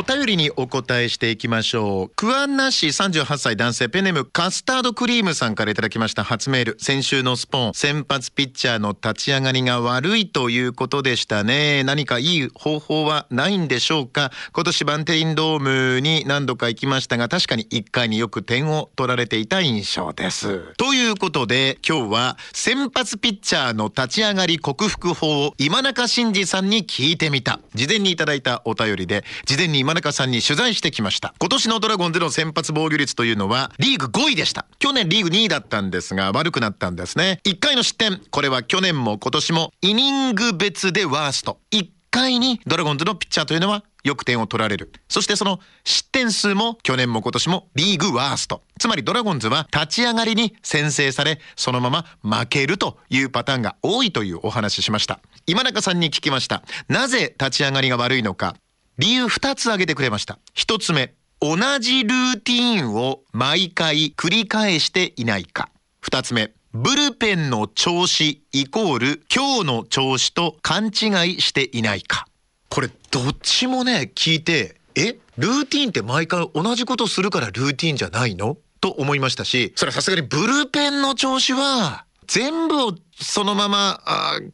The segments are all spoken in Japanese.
お便りにお答えしていきましょう。クアンナ市38歳男性ペネムカスタードクリームさんからいただきました初メール。先週のスポーン、先発ピッチャーの立ち上がりが悪いということでしたね。何かいい方法はないんでしょうか今年バンテリンドームに何度か行きましたが、確かに1回によく点を取られていた印象です。ということで、今日は先発ピッチャーの立ち上がり克服法を今中慎二さんに聞いてみた。事前にいただいたお便りで、事前に中さんに取材してきました。今年のドラゴンズの先発防御率というのはリーグ5位でした。去年リーグ2位だったんですが悪くなったんですね。1回の失点。これは去年も今年もイニング別でワースト。1回にドラゴンズのピッチャーというのはよく点を取られる。そしてその失点数も去年も今年もリーグワースト。つまりドラゴンズは立ち上がりに先制され、そのまま負けるというパターンが多いというお話ししました。今中さんに聞きました。なぜ立ち上がりが悪いのか。理由二つ挙げてくれました。1つ目、同じルーティンを毎回繰り返していないか。2つ目、ブルペンの調子イコール今日の調子と勘違いしていないか。これどっちもね、聞いて、えルーティンって毎回同じことするからルーティンじゃないのと思いましたし、それはさすがにブルペンの調子は全部をそのまま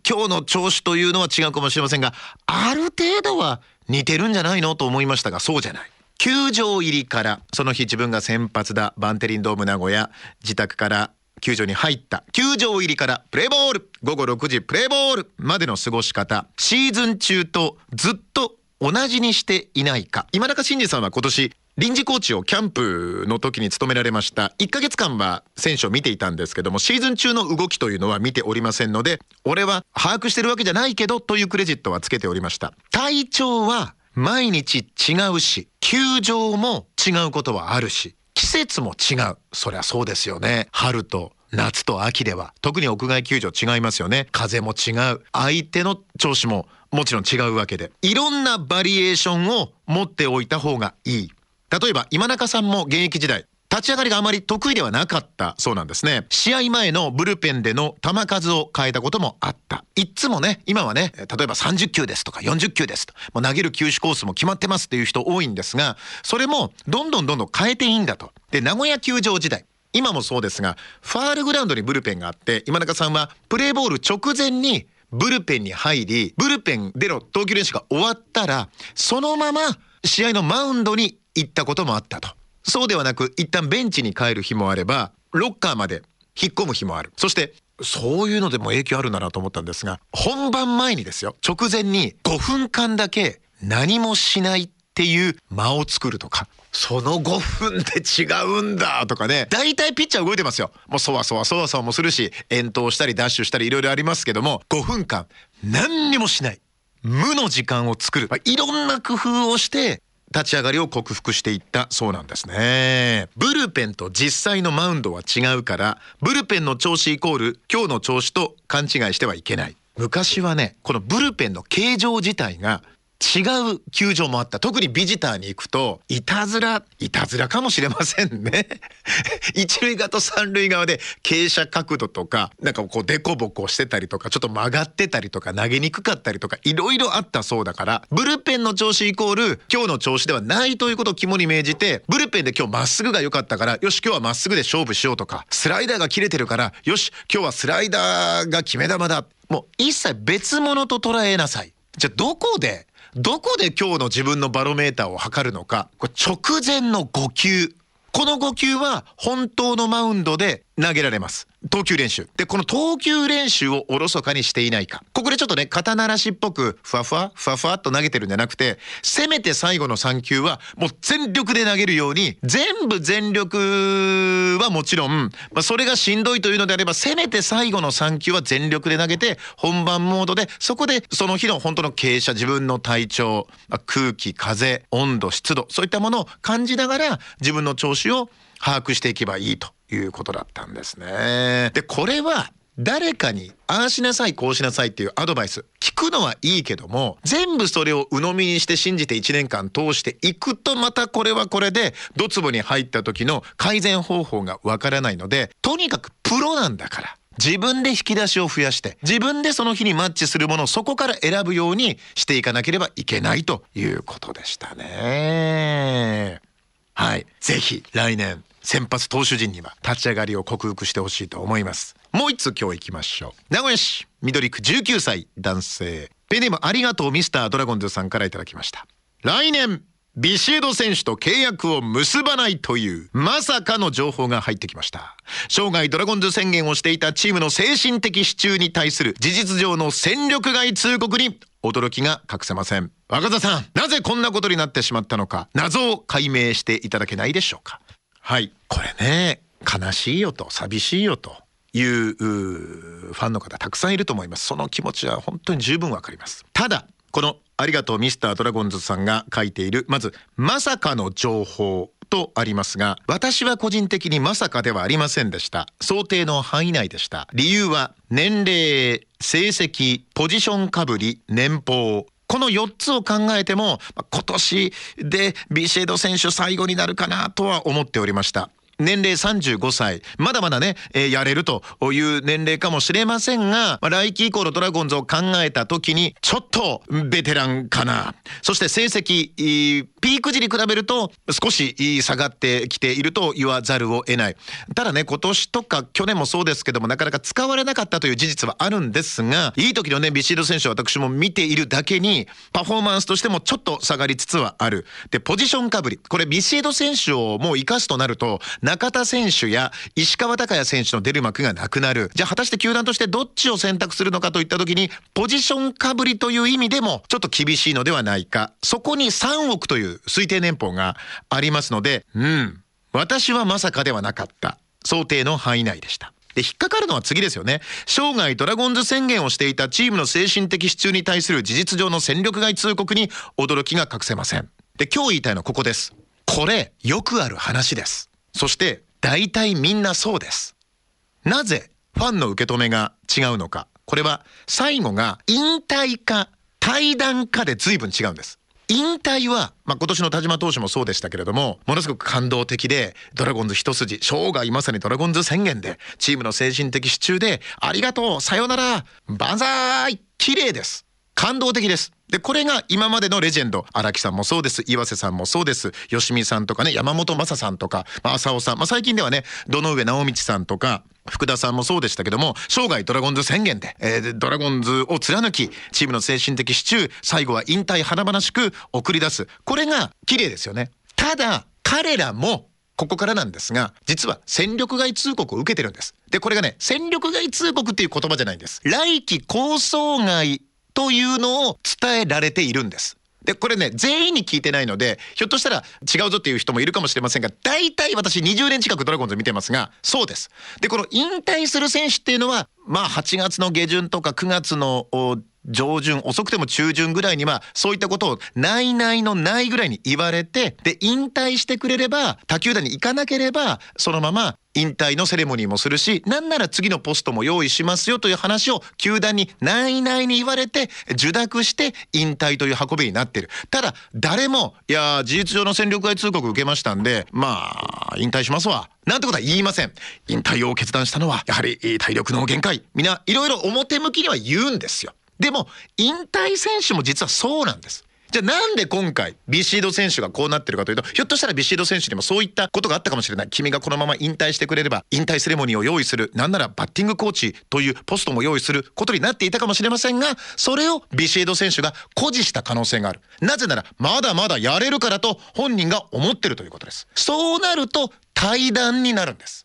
今日の調子というのは違うかもしれませんがある程度は似てるんじゃないのと思いましたがそうじゃない球場入りからその日自分が先発だバンテリンドーム名古屋自宅から球場に入った球場入りからプレーボール午後6時プレーボールまでの過ごし方シーズン中とずっと同じにしていないか今中真二さんは今年臨時コーチをキャンプの時に務められました1ヶ月間は選手を見ていたんですけどもシーズン中の動きというのは見ておりませんので俺は把握してるわけじゃないけどというクレジットはつけておりました体調は毎日違うし球場も違うことはあるし季節も違うそりゃそうですよね春と夏と秋では特に屋外球場違いますよね風も違う相手の調子ももちろん違うわけでいろんなバリエーションを持っておいた方がいい例えば今中さんも現役時代立ち上がりがあまり得意ではなかったそうなんですね。試合前のブルペンでの球数を変えたこともあった。いっつもね、今はね、例えば30球ですとか40球ですと、もう投げる球種コースも決まってますっていう人多いんですが、それもどんどんどんどん変えていいんだと。で、名古屋球場時代。今もそうですが、ファールグラウンドにブルペンがあって、今中さんはプレーボール直前にブルペンに入り、ブルペンでの投球練習が終わったら、そのまま試合のマウンドに行ったこともあったと。そうではなく、一旦ベンチに帰る日もあれば、ロッカーまで引っ込む日もある。そして、そういうのでも影響あるんだなと思ったんですが、本番前にですよ、直前に5分間だけ何もしないっていう間を作るとか、その5分で違うんだとかね、大体ピッチャー動いてますよ。もうそわそわそわそわもするし、遠投したりダッシュしたりいろいろありますけども、5分間何にもしない。無の時間を作る、まあ、いろんな工夫をして立ち上がりを克服していったそうなんですねブルペンと実際のマウンドは違うからブルペンの調子イコール今日の調子と勘違いしてはいけない昔はねこのブルペンの形状自体が違う球場もあった特にビジターに行くといたずらいたずらかもしれませんね 一塁側と三塁側で傾斜角度とかなんかこうデコボコしてたりとかちょっと曲がってたりとか投げにくかったりとかいろいろあったそうだからブルペンの調子イコール今日の調子ではないということを肝に銘じてブルペンで今日まっすぐが良かったからよし今日はまっすぐで勝負しようとかスライダーが切れてるからよし今日はスライダーが決め球だもう一切別物と捉えなさいじゃあどこでどこで今日の自分のバロメーターを測るのか、これ直前の5球。この5球は本当のマウンドで投げられます。投球練習。で、この投球練習をおろそかにしていないか。ここでちょっとね、肩慣らしっぽく、ふわふわ、ふわふわっと投げてるんじゃなくて、せめて最後の3球は、もう全力で投げるように、全部全力はもちろん、まあ、それがしんどいというのであれば、せめて最後の3球は全力で投げて、本番モードで、そこでその日の本当の傾斜、自分の体調、空気、風、温度、湿度、そういったものを感じながら、自分の調子を把握していけばいいと。いうことだったんですね。で、これは誰かにああしなさいこうしなさいっていうアドバイス聞くのはいいけども全部それを鵜呑みにして信じて1年間通していくとまたこれはこれでドツボに入った時の改善方法がわからないのでとにかくプロなんだから自分で引き出しを増やして自分でその日にマッチするものをそこから選ぶようにしていかなければいけないということでしたね。はい、ぜひ来年先発投手陣には立ち上がりを克服してほしいと思いますもう一つ今日行きましょう名古屋市緑区19歳男性ペネムありがとうミスタードラゴンズさんから頂きました来年ビシエド選手と契約を結ばないというまさかの情報が入ってきました生涯ドラゴンズ宣言をしていたチームの精神的支柱に対する事実上の戦力外通告に驚きが隠せません若田さんなぜこんなことになってしまったのか謎を解明していただけないでしょうかはいこれね悲しいよと寂しいよというファンの方たくさんいると思いますその気持ちは本当に十分わかりますただこのありがとうミスタードラゴンズさんが書いているまずまさかの情報とありますが私は個人的にまさかではありませんでした想定の範囲内でした理由は年齢成績ポジションかぶり年俸この4つを考えても今年でビシエド選手最後になるかなとは思っておりました年齢35歳まだまだね、えー、やれるという年齢かもしれませんが、まあ、来季以降のドラゴンズを考えた時にちょっとベテランかなそして成績ピーク時に比べると少し下がってきていると言わざるを得ないただね今年とか去年もそうですけどもなかなか使われなかったという事実はあるんですがいい時のねビシード選手は私も見ているだけにパフォーマンスとしてもちょっと下がりつつはあるでポジションかぶりこれビシード選手をもう生かすとなるとな中田選手や石川昂弥選手の出る幕がなくなる。じゃあ果たして球団としてどっちを選択するのかといった時に、ポジションかぶりという意味でもちょっと厳しいのではないか。そこに3億という推定年俸がありますので、うん、私はまさかではなかった。想定の範囲内でした。で、引っかかるのは次ですよね。生涯ドラゴンズ宣言をしていたチームの精神的支柱に対する事実上の戦力外通告に驚きが隠せません。で、今日言いたいのはここです。これ、よくある話です。そして大体みんなそうです。なぜファンの受け止めが違うのか。これは最後が引退か退団かで随分違うんです。引退は、まあ、今年の田島投手もそうでしたけれども、ものすごく感動的で、ドラゴンズ一筋、生涯まさにドラゴンズ宣言で、チームの精神的支柱で、ありがとう、さよなら、万歳、綺麗です。感動的です。で、これが今までのレジェンド、荒木さんもそうです、岩瀬さんもそうです、吉見さんとかね、山本正さんとか、まあ、浅尾さん、まあ、最近ではね、どの上直道さんとか、福田さんもそうでしたけども、生涯ドラゴンズ宣言で、えー、ドラゴンズを貫き、チームの精神的支柱、最後は引退華々しく送り出す。これが綺麗ですよね。ただ、彼らも、ここからなんですが、実は戦力外通告を受けてるんです。で、これがね、戦力外通告っていう言葉じゃないんです。来季構想外というのを伝えられているんです。で、これね、全員に聞いてないので、ひょっとしたら違うぞっていう人もいるかもしれませんが、大体私20年近くドラゴンズ見てますが、そうです。で、この引退する選手っていうのは、まあ8月の下旬とか9月の上旬、遅くても中旬ぐらいには、そういったことをないないのないぐらいに言われて、で、引退してくれれば、他球団に行かなければ、そのまま引退のセレモニーもするし、なんなら次のポストも用意しますよという話を球団にないないに言われて、受諾して引退という運びになってる。ただ、誰も、いや事実上の戦力外通告受けましたんで、まあ、引退しますわ。なんてことは言いません。引退を決断したのは、やはり体力の限界。みんな、いろいろ表向きには言うんですよ。でも、引退選手も実はそうなんです。じゃあなんで今回ビシード選手がこうなってるかというとひょっとしたらビシード選手にもそういったことがあったかもしれない君がこのまま引退してくれれば引退セレモニーを用意するなんならバッティングコーチというポストも用意することになっていたかもしれませんがそれをビシード選手が誇示した可能性があるなぜならまだまだやれるからと本人が思ってるということですそうなると対談になるんです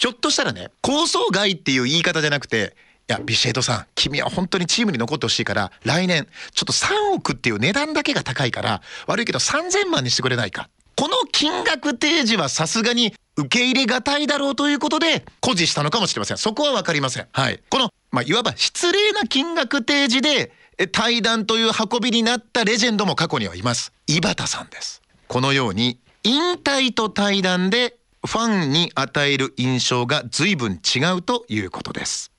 ひょっとしたらね構想外っていう言い方じゃなくていや、ビシエドさん、君は本当にチームに残ってほしいから、来年、ちょっと3億っていう値段だけが高いから、悪いけど3000万にしてくれないか。この金額提示はさすがに受け入れがたいだろうということで、誇示したのかもしれません。そこはわかりません。はい。この、まあ、いわば失礼な金額提示で、対談という運びになったレジェンドも過去にはいます。井端さんです。このように、引退と対談でファンに与える印象が随分違うということです。